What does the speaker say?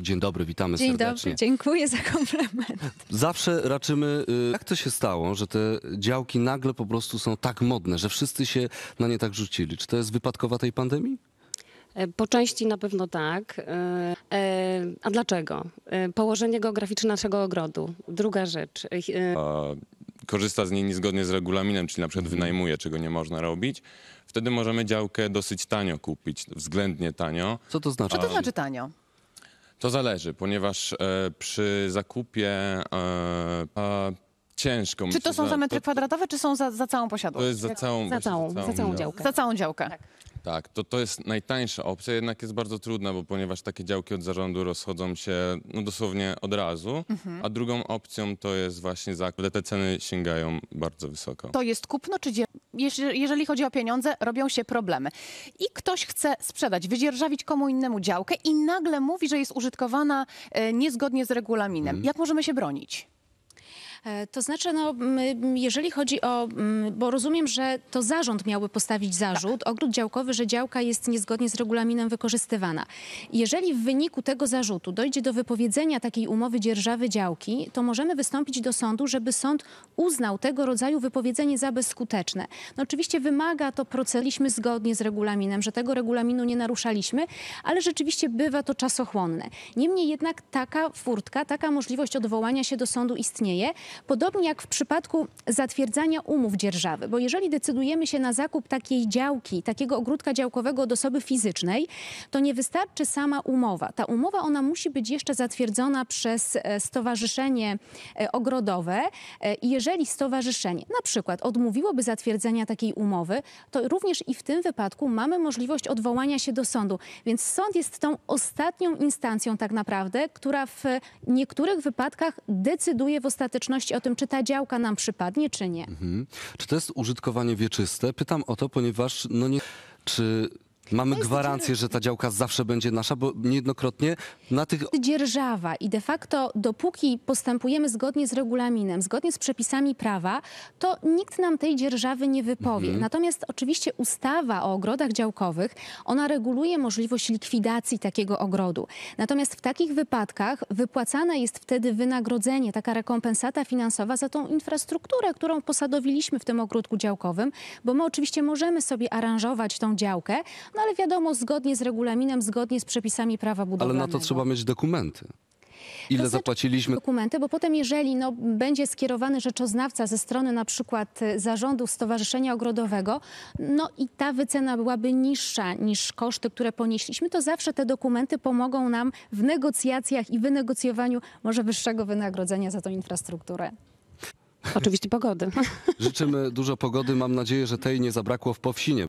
Dzień dobry, witamy Dzień serdecznie. dobry, dziękuję za komplement. Zawsze raczymy, y, jak to się stało, że te działki nagle po prostu są tak modne, że wszyscy się na nie tak rzucili? Czy to jest wypadkowa tej pandemii? E, po części na pewno tak. E, e, a dlaczego? Położenie geograficzne naszego ogrodu. Druga rzecz. A korzysta z niej niezgodnie z regulaminem, czyli na przykład wynajmuje, czego nie można robić, wtedy możemy działkę dosyć tanio kupić, względnie tanio. Co to znaczy? Co to znaczy tanio? To zależy, ponieważ e, przy zakupie e, a, ciężko. Czy myślę, to są za metry kwadratowe, czy są za, za całą posiadłość? To jest za całą, Za całą, za całą działkę. Za całą działkę. Tak. Tak, to, to jest najtańsza opcja, jednak jest bardzo trudna, bo ponieważ takie działki od zarządu rozchodzą się no, dosłownie od razu, mhm. a drugą opcją to jest właśnie zakup, gdy te ceny sięgają bardzo wysoko. To jest kupno czy dzierżawa? Jeżeli chodzi o pieniądze, robią się problemy. I ktoś chce sprzedać, wydzierżawić komu innemu działkę i nagle mówi, że jest użytkowana e, niezgodnie z regulaminem. Mhm. Jak możemy się bronić? E, to znaczy, no, jeżeli chodzi o, mm, bo rozumiem, że to zarząd miałby postawić zarzut, tak. ogród działkowy, że działka jest niezgodnie z regulaminem wykorzystywana. Jeżeli w wyniku tego zarzutu dojdzie do wypowiedzenia takiej umowy dzierżawy działki, to możemy wystąpić do sądu, żeby sąd uznał tego rodzaju wypowiedzenie za bezskuteczne. No, oczywiście wymaga to procedowaliśmy zgodnie z regulaminem, że tego regulaminu nie naruszaliśmy, ale rzeczywiście bywa to czasochłonne. Niemniej jednak taka furtka, taka możliwość odwołania się do sądu istnieje. Podobnie jak w przypadku zatwierdzania umów dzierżawy, bo jeżeli decydujemy się na zakup takiej działki, takiego ogródka działkowego od osoby fizycznej, to nie wystarczy sama umowa. Ta umowa ona musi być jeszcze zatwierdzona przez e, stowarzyszenie e, ogrodowe e, i jeżeli stowarzyszenie na przykład odmówiłoby zatwierdzenia takiej umowy, to również i w tym wypadku mamy możliwość odwołania się do sądu. Więc sąd jest tą ostatnią instancją tak naprawdę, która w niektórych wypadkach decyduje w ostateczności o tym, czy ta działka nam przypadnie, czy nie. Mhm. Czy to jest użytkowanie wieczyste? Pytam o to, ponieważ no nie... Czy Mamy gwarancję, że ta działka zawsze będzie nasza, bo niejednokrotnie na tych... Dzierżawa i de facto dopóki postępujemy zgodnie z regulaminem, zgodnie z przepisami prawa, to nikt nam tej dzierżawy nie wypowie. Mhm. Natomiast oczywiście ustawa o ogrodach działkowych, ona reguluje możliwość likwidacji takiego ogrodu. Natomiast w takich wypadkach wypłacane jest wtedy wynagrodzenie, taka rekompensata finansowa za tą infrastrukturę, którą posadowiliśmy w tym ogródku działkowym, bo my oczywiście możemy sobie aranżować tą działkę, no ale wiadomo, zgodnie z regulaminem, zgodnie z przepisami prawa budowlanego. Ale na to trzeba mieć dokumenty. Ile to znaczy, zapłaciliśmy? Dokumenty, bo potem jeżeli no, będzie skierowany rzeczoznawca ze strony na przykład e, zarządu Stowarzyszenia Ogrodowego, no i ta wycena byłaby niższa niż koszty, które ponieśliśmy, to zawsze te dokumenty pomogą nam w negocjacjach i wynegocjowaniu może wyższego wynagrodzenia za tą infrastrukturę. Oczywiście pogody. Życzymy dużo pogody. Mam nadzieję, że tej nie zabrakło w Powsinie.